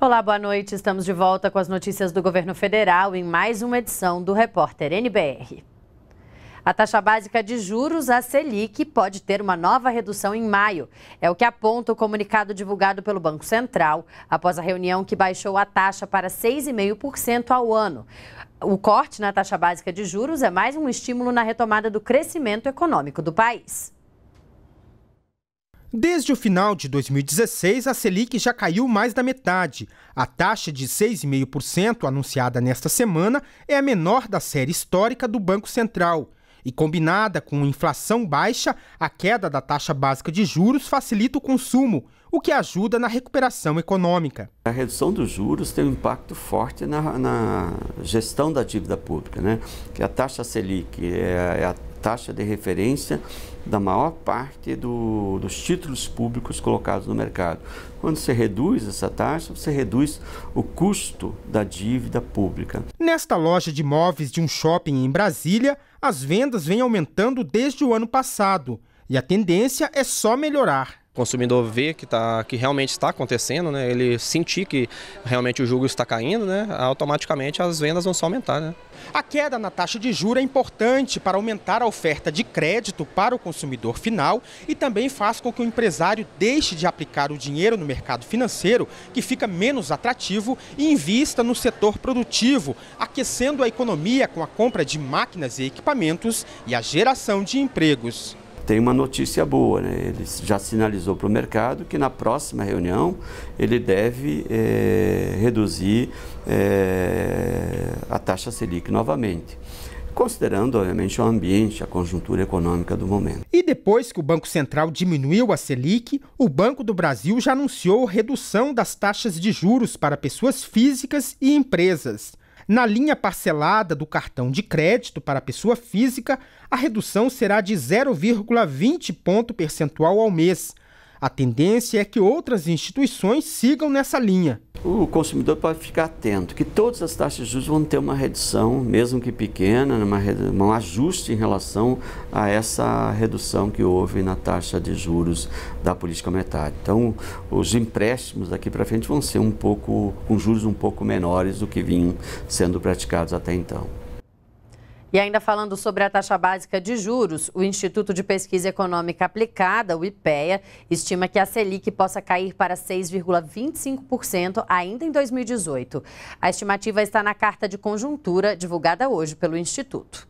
Olá, boa noite. Estamos de volta com as notícias do governo federal em mais uma edição do Repórter NBR. A taxa básica de juros, a Selic, pode ter uma nova redução em maio. É o que aponta o comunicado divulgado pelo Banco Central após a reunião que baixou a taxa para 6,5% ao ano. O corte na taxa básica de juros é mais um estímulo na retomada do crescimento econômico do país. Desde o final de 2016, a Selic já caiu mais da metade. A taxa de 6,5% anunciada nesta semana é a menor da série histórica do Banco Central e combinada com inflação baixa, a queda da taxa básica de juros facilita o consumo, o que ajuda na recuperação econômica. A redução dos juros tem um impacto forte na, na gestão da dívida pública, né? que a taxa Selic é, é a taxa de referência da maior parte do, dos títulos públicos colocados no mercado. Quando você reduz essa taxa, você reduz o custo da dívida pública. Nesta loja de móveis de um shopping em Brasília, as vendas vêm aumentando desde o ano passado e a tendência é só melhorar consumidor ver que, tá, que realmente está acontecendo, né? ele sentir que realmente o juros está caindo, né? automaticamente as vendas vão só aumentar. Né? A queda na taxa de juros é importante para aumentar a oferta de crédito para o consumidor final e também faz com que o empresário deixe de aplicar o dinheiro no mercado financeiro, que fica menos atrativo, e invista no setor produtivo, aquecendo a economia com a compra de máquinas e equipamentos e a geração de empregos tem uma notícia boa, né? ele já sinalizou para o mercado que na próxima reunião ele deve é, reduzir é, a taxa Selic novamente considerando, obviamente, o ambiente, a conjuntura econômica do momento. E depois que o Banco Central diminuiu a Selic, o Banco do Brasil já anunciou redução das taxas de juros para pessoas físicas e empresas. Na linha parcelada do cartão de crédito para a pessoa física, a redução será de 0,20 ponto percentual ao mês. A tendência é que outras instituições sigam nessa linha. O consumidor pode ficar atento que todas as taxas de juros vão ter uma redução, mesmo que pequena, né, uma, um ajuste em relação a essa redução que houve na taxa de juros da política monetária. Então, os empréstimos daqui para frente vão ser um pouco com juros um pouco menores do que vinham sendo praticados até então. E ainda falando sobre a taxa básica de juros, o Instituto de Pesquisa Econômica Aplicada, o IPEA, estima que a Selic possa cair para 6,25% ainda em 2018. A estimativa está na carta de conjuntura divulgada hoje pelo Instituto.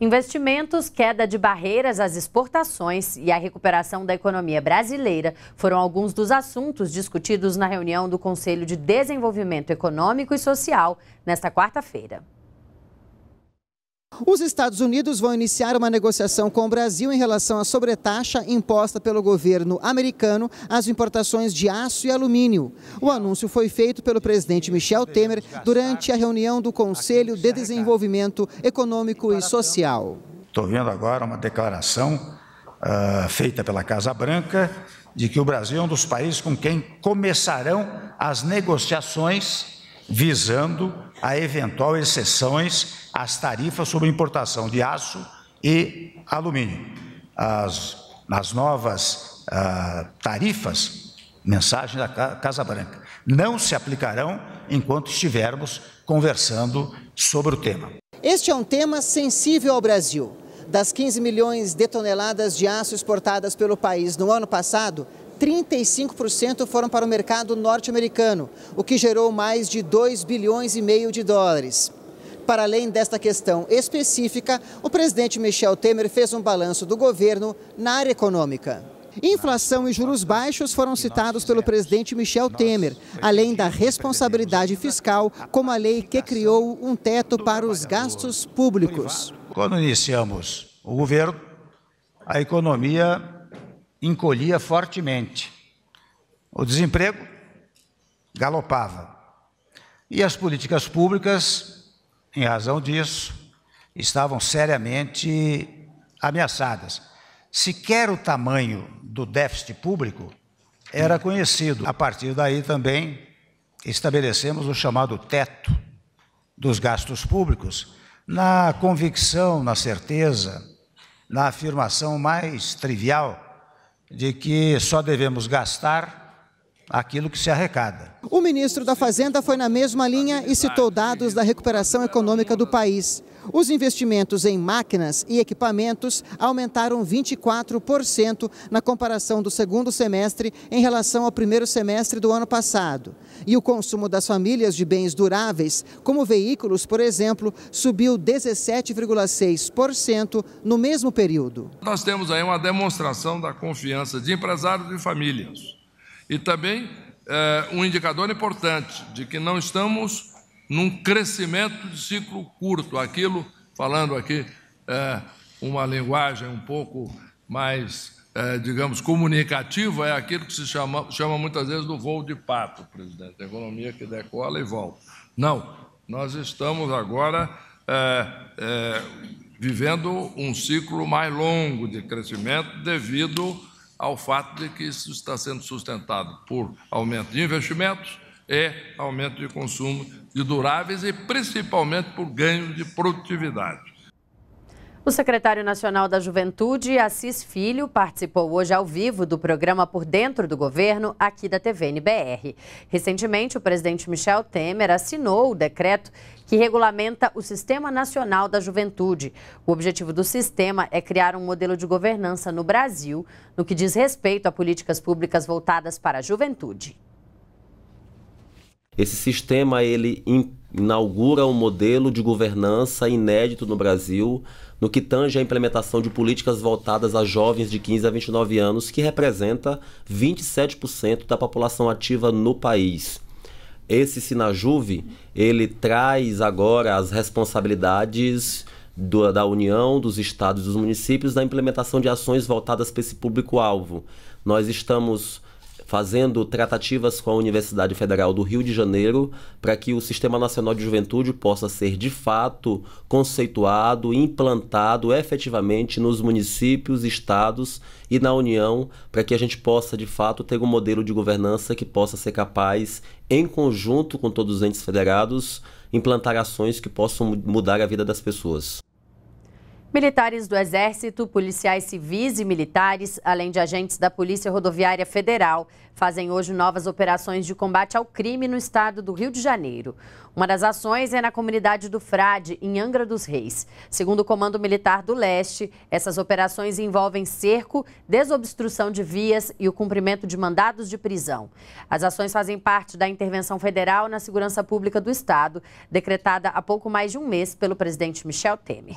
Investimentos, queda de barreiras às exportações e a recuperação da economia brasileira foram alguns dos assuntos discutidos na reunião do Conselho de Desenvolvimento Econômico e Social nesta quarta-feira. Os Estados Unidos vão iniciar uma negociação com o Brasil em relação à sobretaxa imposta pelo governo americano às importações de aço e alumínio. O anúncio foi feito pelo presidente Michel Temer durante a reunião do Conselho de Desenvolvimento Econômico e Social. Estou vendo agora uma declaração uh, feita pela Casa Branca de que o Brasil é um dos países com quem começarão as negociações visando a eventual exceções às tarifas sobre importação de aço e alumínio. As, novas ah, tarifas, mensagem da Casa Branca, não se aplicarão enquanto estivermos conversando sobre o tema. Este é um tema sensível ao Brasil. Das 15 milhões de toneladas de aço exportadas pelo país no ano passado, 35% foram para o mercado norte-americano, o que gerou mais de 2 bilhões e meio de dólares. Para além desta questão específica, o presidente Michel Temer fez um balanço do governo na área econômica. Inflação e juros baixos foram citados pelo presidente Michel Temer, além da responsabilidade fiscal, como a lei que criou um teto para os gastos públicos. Quando iniciamos o governo, a economia encolhia fortemente. O desemprego galopava. E as políticas públicas, em razão disso, estavam seriamente ameaçadas. Sequer o tamanho do déficit público era conhecido. A partir daí também estabelecemos o chamado teto dos gastos públicos, na convicção, na certeza, na afirmação mais trivial de que só devemos gastar aquilo que se arrecada. O ministro da Fazenda foi na mesma linha e citou dados da recuperação econômica do país. Os investimentos em máquinas e equipamentos aumentaram 24% na comparação do segundo semestre em relação ao primeiro semestre do ano passado. E o consumo das famílias de bens duráveis, como veículos, por exemplo, subiu 17,6% no mesmo período. Nós temos aí uma demonstração da confiança de empresários e famílias e também é, um indicador importante de que não estamos num crescimento de ciclo curto, aquilo, falando aqui é, uma linguagem um pouco mais, é, digamos, comunicativa, é aquilo que se chama, chama muitas vezes do voo de pato, presidente, a economia que decola e volta. Não, nós estamos agora vivendo um ciclo mais longo de crescimento devido ao fato de que isso está sendo sustentado por aumento de investimentos e aumento de consumo de duráveis e principalmente por ganho de produtividade. O secretário nacional da Juventude, Assis Filho, participou hoje ao vivo do programa Por Dentro do Governo, aqui da TV NBR. Recentemente, o presidente Michel Temer assinou o decreto que regulamenta o Sistema Nacional da Juventude. O objetivo do sistema é criar um modelo de governança no Brasil no que diz respeito a políticas públicas voltadas para a juventude. Esse sistema ele inaugura um modelo de governança inédito no Brasil no que tange à implementação de políticas voltadas a jovens de 15 a 29 anos, que representa 27% da população ativa no país. Esse Sinajuve, ele traz agora as responsabilidades do, da União, dos estados e dos municípios da implementação de ações voltadas para esse público-alvo. Nós estamos fazendo tratativas com a Universidade Federal do Rio de Janeiro para que o Sistema Nacional de Juventude possa ser de fato conceituado, implantado efetivamente nos municípios, estados e na União, para que a gente possa de fato ter um modelo de governança que possa ser capaz, em conjunto com todos os entes federados, implantar ações que possam mudar a vida das pessoas. Militares do Exército, policiais civis e militares, além de agentes da Polícia Rodoviária Federal, fazem hoje novas operações de combate ao crime no estado do Rio de Janeiro. Uma das ações é na comunidade do Frade, em Angra dos Reis. Segundo o Comando Militar do Leste, essas operações envolvem cerco, desobstrução de vias e o cumprimento de mandados de prisão. As ações fazem parte da intervenção federal na segurança pública do estado, decretada há pouco mais de um mês pelo presidente Michel Temer.